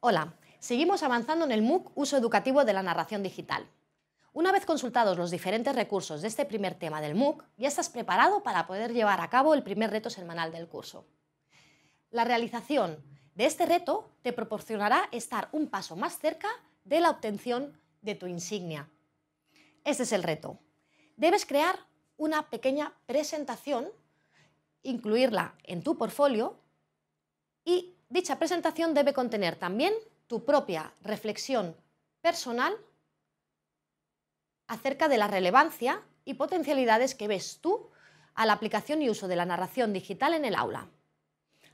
Hola, seguimos avanzando en el MOOC Uso Educativo de la Narración Digital. Una vez consultados los diferentes recursos de este primer tema del MOOC, ya estás preparado para poder llevar a cabo el primer reto semanal del curso. La realización de este reto te proporcionará estar un paso más cerca de la obtención de tu insignia. Este es el reto. Debes crear una pequeña presentación, incluirla en tu portfolio y Dicha presentación debe contener también tu propia reflexión personal acerca de la relevancia y potencialidades que ves tú a la aplicación y uso de la narración digital en el aula.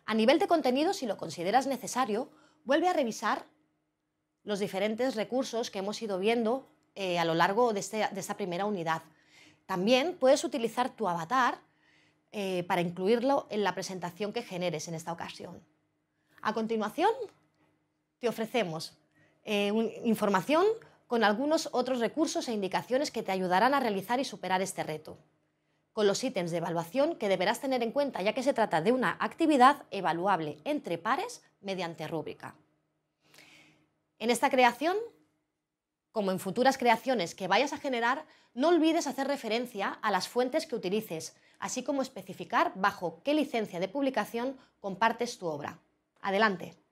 A nivel de contenido, si lo consideras necesario, vuelve a revisar los diferentes recursos que hemos ido viendo eh, a lo largo este, de, esta primera unidad. También puedes utilizar tu avatar eh, para incluirlo en la presentación que generes en esta ocasión. A continuación, te ofrecemos eh, información con algunos otros recursos e indicaciones que te ayudarán a realizar y superar este reto. Con los ítems de evaluación que deberás tener en cuenta, ya que se trata de una actividad evaluable entre pares mediante rúbrica. En esta creación, como en futuras creaciones que vayas a generar, no olvides hacer referencia a las fuentes que utilices, así como especificar bajo qué licencia de publicación compartes tu obra. Adelante.